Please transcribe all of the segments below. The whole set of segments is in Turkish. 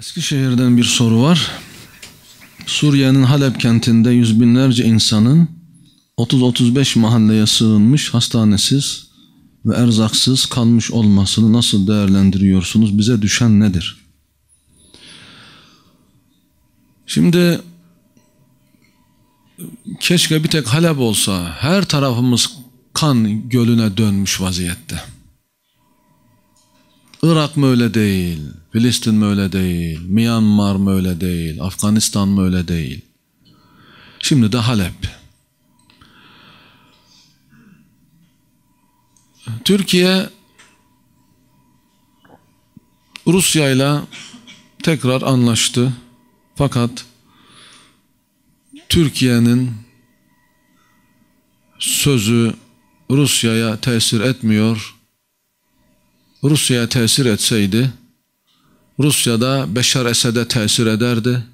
Eskişehir'den bir soru var. Suriye'nin Halep kentinde yüz binlerce insanın 30-35 mahalleye sığınmış hastanesiz ve erzaksız kalmış olmasını nasıl değerlendiriyorsunuz? Bize düşen nedir? Şimdi keşke bir tek Halep olsa her tarafımız kan gölüne dönmüş vaziyette. Irak mı öyle değil? Filistin mi öyle değil? Myanmar mı öyle değil? Afganistan mı öyle değil? Şimdi de Halep. Türkiye Rusya ile tekrar anlaştı. Fakat Türkiye'nin sözü Rusya'ya tesir etmiyor. Rusya'ya tesir etseydi, Rusya'da Beşar Esed'e tesir ederdi.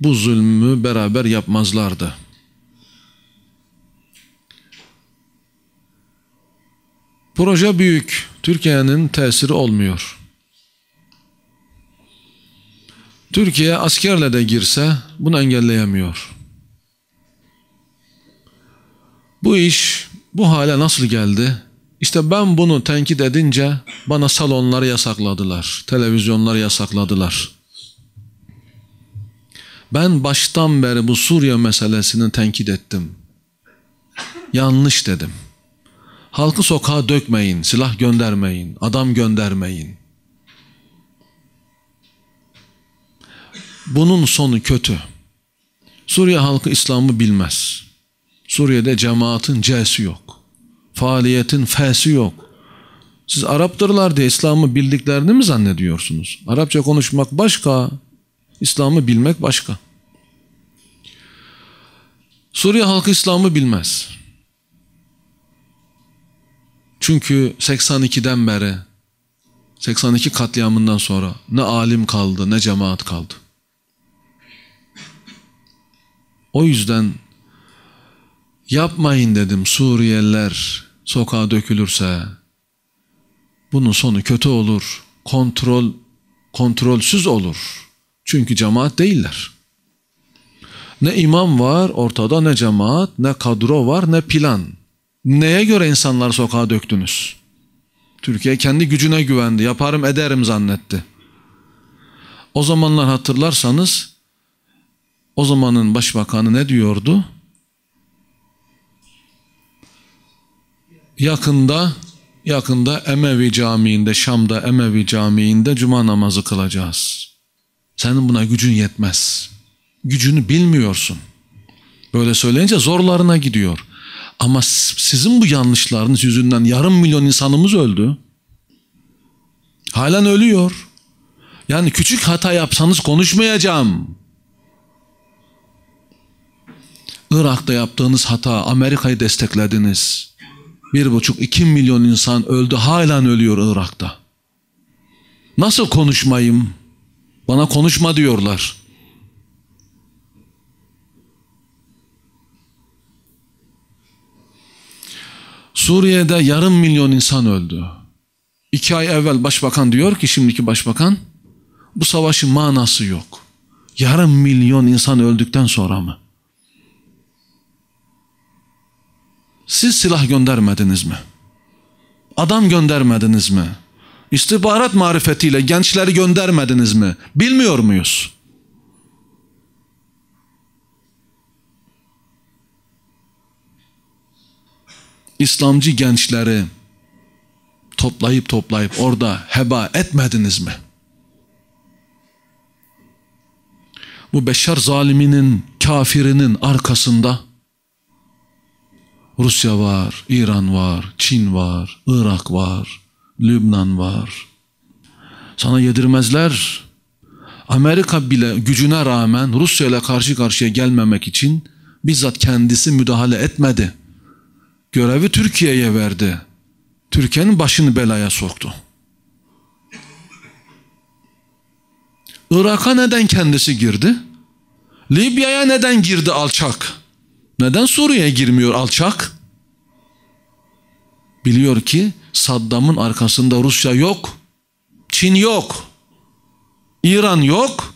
Bu zulmü beraber yapmazlardı. Proje büyük. Türkiye'nin tesiri olmuyor. Türkiye askerle de girse bunu engelleyemiyor. Bu iş bu hale nasıl geldi? İşte ben bunu tenkit edince bana salonları yasakladılar, televizyonları yasakladılar. Ben baştan beri bu Suriye meselesini tenkit ettim. Yanlış dedim. Halkı sokağa dökmeyin, silah göndermeyin, adam göndermeyin. Bunun sonu kötü. Suriye halkı İslam'ı bilmez. Suriye'de cemaatin C'si yok faaliyetin fesi yok. Siz Araptırlar diye İslam'ı bildiklerini mi zannediyorsunuz? Arapça konuşmak başka, İslam'ı bilmek başka. Suriye halkı İslam'ı bilmez. Çünkü 82'den beri 82 katliamından sonra ne alim kaldı ne cemaat kaldı. O yüzden yapmayın dedim Suriyeliler sokağa dökülürse bunun sonu kötü olur. Kontrol kontrolsüz olur. Çünkü cemaat değiller. Ne imam var ortada ne cemaat, ne kadro var ne plan. Neye göre insanlar sokağa döktünüz? Türkiye kendi gücüne güvendi, yaparım ederim zannetti. O zamanlar hatırlarsanız o zamanın başbakanı ne diyordu? yakında yakında Emevi Camii'nde, Şam'da Emevi Camii'nde cuma namazı kılacağız. Senin buna gücün yetmez. Gücünü bilmiyorsun. Böyle söyleyince zorlarına gidiyor. Ama sizin bu yanlışlarınız yüzünden yarım milyon insanımız öldü. Halen ölüyor. Yani küçük hata yapsanız konuşmayacağım. Irak'ta yaptığınız hata, Amerika'yı desteklediniz. Bir buçuk iki milyon insan öldü halen ölüyor Irak'ta. Nasıl konuşmayayım? Bana konuşma diyorlar. Suriye'de yarım milyon insan öldü. İki ay evvel başbakan diyor ki şimdiki başbakan bu savaşın manası yok. Yarım milyon insan öldükten sonra mı? Siz silah göndermediniz mi? Adam göndermediniz mi? İstihbarat marifetiyle gençleri göndermediniz mi? Bilmiyor muyuz? İslamcı gençleri toplayıp toplayıp orada heba etmediniz mi? Bu beşer zaliminin, kafirinin arkasında Rusya var, İran var, Çin var, Irak var, Lübnan var. Sana yedirmezler. Amerika bile gücüne rağmen Rusya ile karşı karşıya gelmemek için bizzat kendisi müdahale etmedi. Görevi Türkiye'ye verdi. Türkiye'nin başını belaya soktu. Irak'a neden kendisi girdi? Libya'ya neden girdi alçak? Neden Suriye'ye girmiyor alçak? Biliyor ki Saddam'ın arkasında Rusya yok, Çin yok, İran yok.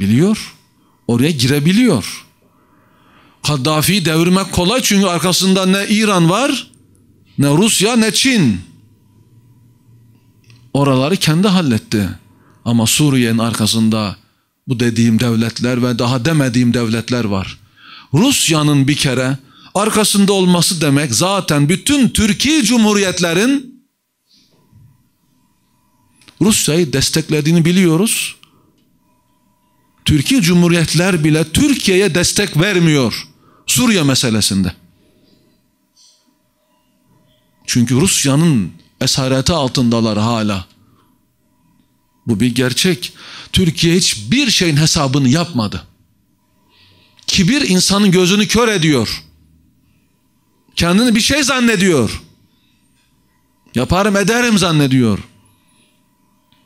Biliyor, oraya girebiliyor. Kaddafi'yi devirmek kolay çünkü arkasında ne İran var, ne Rusya, ne Çin. Oraları kendi halletti. Ama Suriye'nin arkasında bu dediğim devletler ve daha demediğim devletler var. Rusya'nın bir kere arkasında olması demek zaten bütün Türkiye Cumhuriyetlerin Rusya'yı desteklediğini biliyoruz. Türkiye Cumhuriyetler bile Türkiye'ye destek vermiyor Suriye meselesinde. Çünkü Rusya'nın esareti altındalar hala. Bu bir gerçek. Türkiye hiçbir şeyin hesabını yapmadı. Kibir insanın gözünü kör ediyor. Kendini bir şey zannediyor. Yaparım ederim zannediyor.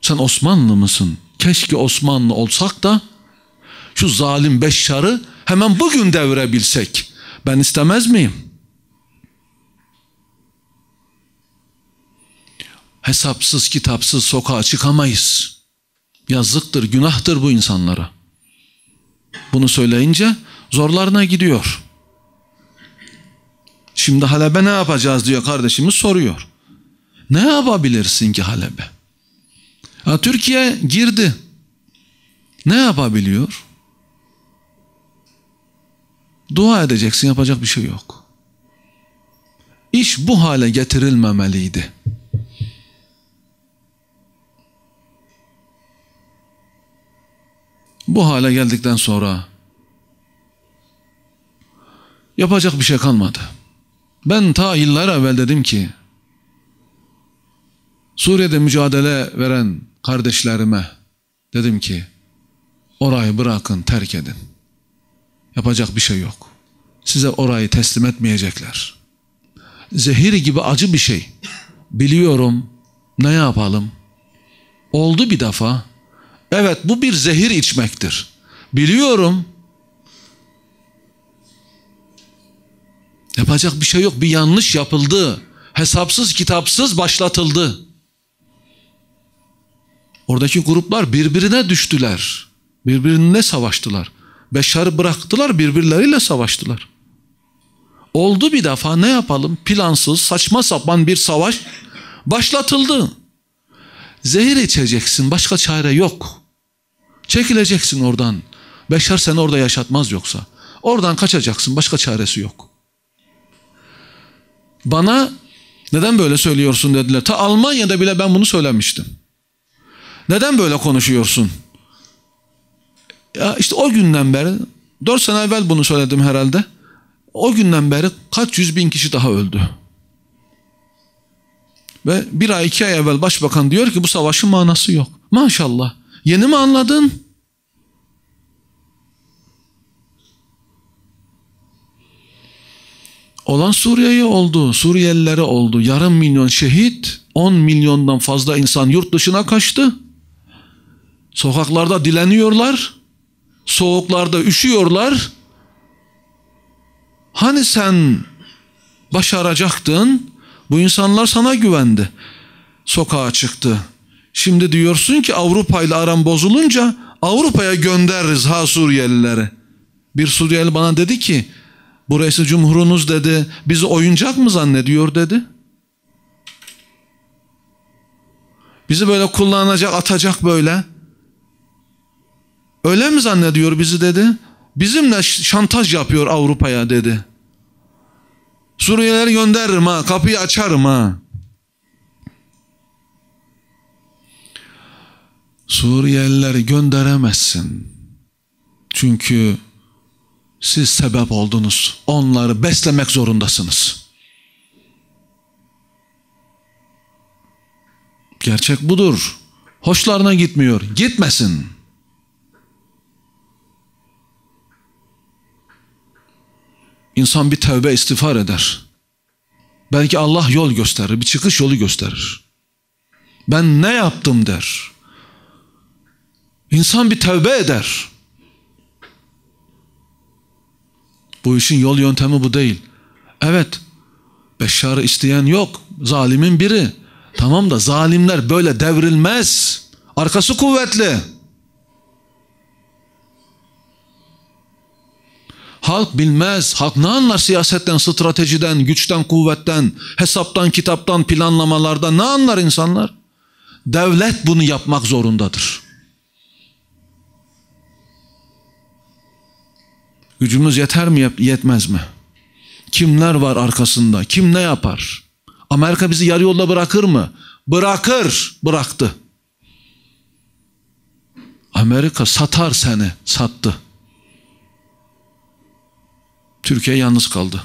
Sen Osmanlı mısın? Keşke Osmanlı olsak da şu zalim beşşarı hemen bugün devirebilsek. Ben istemez miyim? hesapsız kitapsız sokağa çıkamayız. Yazıktır, günahtır bu insanlara. Bunu söyleyince zorlarına gidiyor. Şimdi Halebe ne yapacağız diyor kardeşimiz soruyor. Ne yapabilirsin ki Halebe? Ha, Türkiye girdi. Ne yapabiliyor? Dua edeceksin yapacak bir şey yok. İş bu hale getirilmemeliydi. Bu hale geldikten sonra yapacak bir şey kalmadı. Ben ta yıllar evvel dedim ki Suriye'de mücadele veren kardeşlerime dedim ki orayı bırakın terk edin. Yapacak bir şey yok. Size orayı teslim etmeyecekler. Zehir gibi acı bir şey. Biliyorum ne yapalım? Oldu bir defa Evet bu bir zehir içmektir. Biliyorum. Yapacak bir şey yok. Bir yanlış yapıldı. Hesapsız kitapsız başlatıldı. Oradaki gruplar birbirine düştüler. Birbirine savaştılar. Beşar'ı bıraktılar birbirleriyle savaştılar. Oldu bir defa ne yapalım? Plansız, saçma sapan bir savaş başlatıldı. Zehir içeceksin. Başka çare yok. Çekileceksin oradan. Beşer seni orada yaşatmaz yoksa. Oradan kaçacaksın. Başka çaresi yok. Bana neden böyle söylüyorsun dediler. Ta Almanya'da bile ben bunu söylemiştim. Neden böyle konuşuyorsun? Ya işte o günden beri, 4 sene evvel bunu söyledim herhalde. O günden beri kaç yüz bin kişi daha öldü. Ve bir ay iki ay evvel başbakan diyor ki bu savaşın manası yok. Maşallah. Yeni mi anladın? Olan Suriye'ye oldu, Suriyelilere oldu. Yarım milyon şehit, 10 milyondan fazla insan yurt dışına kaçtı. Sokaklarda dileniyorlar, soğuklarda üşüyorlar. Hani sen başaracaktın, bu insanlar sana güvendi. Sokağa çıktı. Şimdi diyorsun ki Avrupa ile aram bozulunca Avrupa'ya göndeririz ha Suriyelileri. Bir Suriyeli bana dedi ki burası cumhurunuz dedi bizi oyuncak mı zannediyor dedi. Bizi böyle kullanacak atacak böyle. Öyle mi zannediyor bizi dedi. Bizimle şantaj yapıyor Avrupa'ya dedi. Suriyelileri gönderirim ha, kapıyı açarım ha. Suriyelileri gönderemezsin. Çünkü siz sebep oldunuz. Onları beslemek zorundasınız. Gerçek budur. Hoşlarına gitmiyor. Gitmesin. İnsan bir tövbe istiğfar eder. Belki Allah yol gösterir, bir çıkış yolu gösterir. Ben ne yaptım der. İnsan bir tövbe eder. Bu işin yol yöntemi bu değil. Evet, beşarı isteyen yok. Zalimin biri. Tamam da zalimler böyle devrilmez. Arkası kuvvetli. Halk bilmez. Halk ne anlar siyasetten, stratejiden, güçten, kuvvetten, hesaptan, kitaptan, planlamalardan ne anlar insanlar? Devlet bunu yapmak zorundadır. Gücümüz yeter mi, yetmez mi? Kimler var arkasında? Kim ne yapar? Amerika bizi yarı yolda bırakır mı? Bırakır, bıraktı. Amerika satar seni, sattı. Türkiye yalnız kaldı.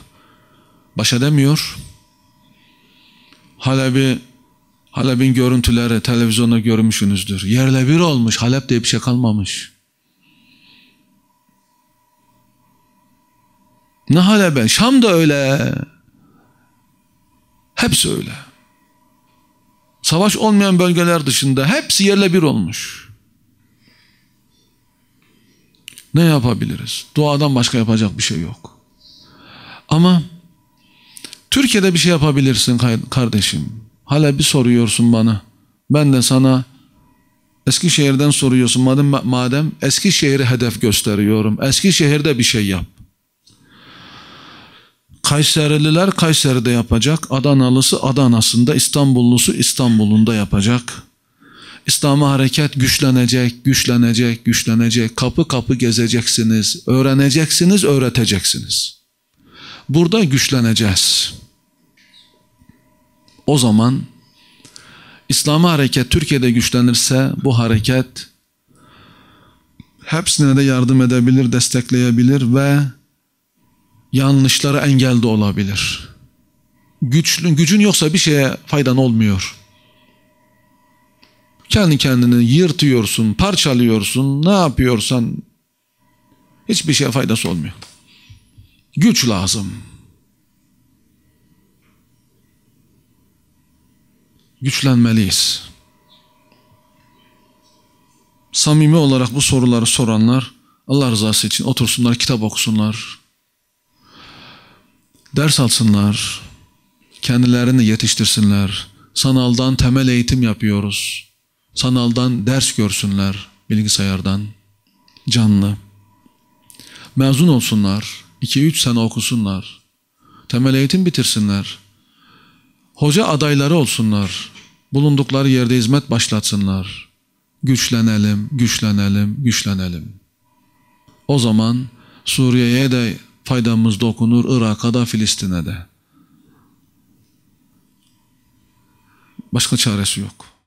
Baş edemiyor. Halep'i Halep'in görüntüleri televizyonda görmüşsünüzdür. Yerle bir olmuş. Halep diye bir şey kalmamış. Ne Halep'e? Şam da öyle. Hepsi öyle. Savaş olmayan bölgeler dışında hepsi yerle bir olmuş. Ne yapabiliriz? Duadan başka yapacak bir şey yok. Ama Türkiye'de bir şey yapabilirsin kardeşim. Hala bir soruyorsun bana. Ben de sana Eskişehir'den soruyorsun. Madem, madem Eskişehir'i hedef gösteriyorum. Eskişehir'de bir şey yap. Kayserililer Kayseri'de yapacak. Adanalısı Adana'sında, İstanbullusu İstanbul'unda yapacak. İslam'a hareket güçlenecek, güçlenecek, güçlenecek. Kapı kapı gezeceksiniz, öğreneceksiniz, öğreteceksiniz. Burada güçleneceğiz. O zaman İslami hareket Türkiye'de güçlenirse bu hareket hepsine de yardım edebilir, destekleyebilir ve yanlışlara engel de olabilir. Güçlün, gücün yoksa bir şeye faydan olmuyor. Kendi kendini yırtıyorsun, parçalıyorsun, ne yapıyorsan hiçbir şeye faydası olmuyor. Güç lazım. Güçlenmeliyiz. Samimi olarak bu soruları soranlar Allah rızası için otursunlar, kitap okusunlar. Ders alsınlar. Kendilerini yetiştirsinler. Sanaldan temel eğitim yapıyoruz. Sanaldan ders görsünler bilgisayardan. Canlı. Mezun olsunlar 2-3 sene okusunlar. Temel eğitim bitirsinler. Hoca adayları olsunlar. Bulundukları yerde hizmet başlatsınlar. Güçlenelim, güçlenelim, güçlenelim. O zaman Suriye'ye de faydamız dokunur, Irak'a da, Filistin'e de. Başka çaresi yok.